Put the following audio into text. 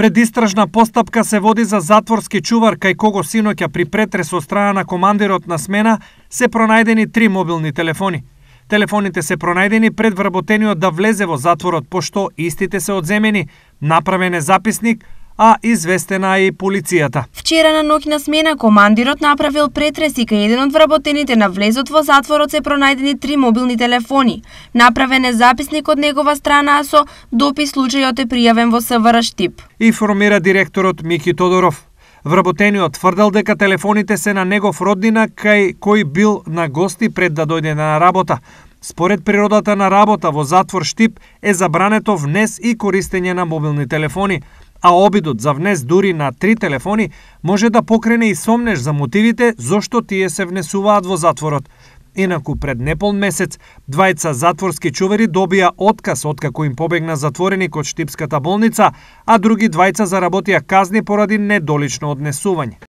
Предистражна постапка се води за затворски чувар кај кого синоќа при претрес од страна на командирот на смена се пронајдени три мобилни телефони. Телефоните се пронајдени пред вработениот да влезе во затворот, пошто истите се одземени, направен е записник, а известена е и полицијата. Вчера на ноќна смена командирот направил претрес и кај еден од вработените на влезот во затворот се пронајдени три мобилни телефони. Направен е записник од негова страна со допис случајот е пријавен во СВР Штип. Информира директорот Мики Тодоров. Вработениот тврдал дека телефоните се на негов роднина кај кој бил на гости пред да дојде на работа. Според природата на работа во затвор Штип е забрането внес и користење на мобилни телефони а обидот за внес дури на три телефони може да покрене и сомнеш за мотивите зошто тие се внесуваат во затворот. Инаку пред неполн месец, двајца затворски чувари добија отказ откако им побегна затворени од Штипската болница, а други двајца заработија казни поради недолично однесување.